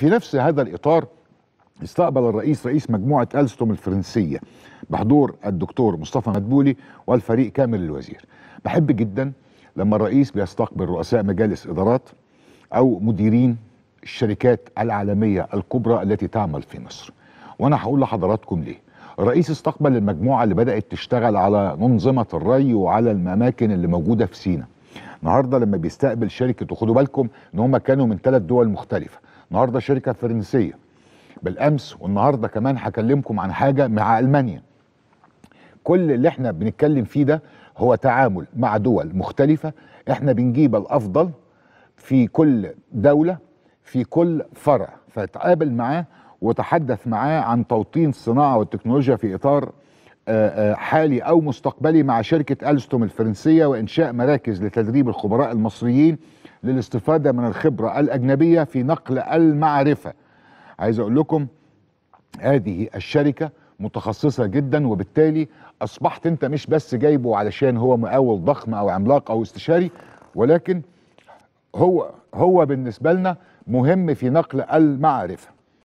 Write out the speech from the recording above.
في نفس هذا الإطار استقبل الرئيس رئيس مجموعة ألستوم الفرنسية بحضور الدكتور مصطفى مدبولي والفريق كامل الوزير بحب جدا لما الرئيس بيستقبل رؤساء مجالس إدارات أو مديرين الشركات العالمية الكبرى التي تعمل في مصر وأنا هقول لحضراتكم ليه الرئيس استقبل المجموعة اللي بدأت تشتغل على منظمة الري وعلى الأماكن اللي موجودة في سينا النهارده لما بيستقبل شركه وخدوا بالكم ان هم كانوا من ثلاث دول مختلفه النهارده شركه فرنسيه بالامس والنهارده كمان هكلمكم عن حاجه مع المانيا كل اللي احنا بنتكلم فيه ده هو تعامل مع دول مختلفه احنا بنجيب الافضل في كل دوله في كل فرع فتقابل معاه وتحدث معاه عن توطين الصناعه والتكنولوجيا في اطار آه، آه، حالي او مستقبلي مع شركه الستوم الفرنسيه وانشاء مراكز لتدريب الخبراء المصريين للاستفادة من الخبرة الأجنبية في نقل المعرفة عايز أقول لكم هذه الشركة متخصصة جدا وبالتالي أصبحت أنت مش بس جايبه علشان هو مقاول ضخم أو عملاق أو استشاري ولكن هو هو بالنسبة لنا مهم في نقل المعرفة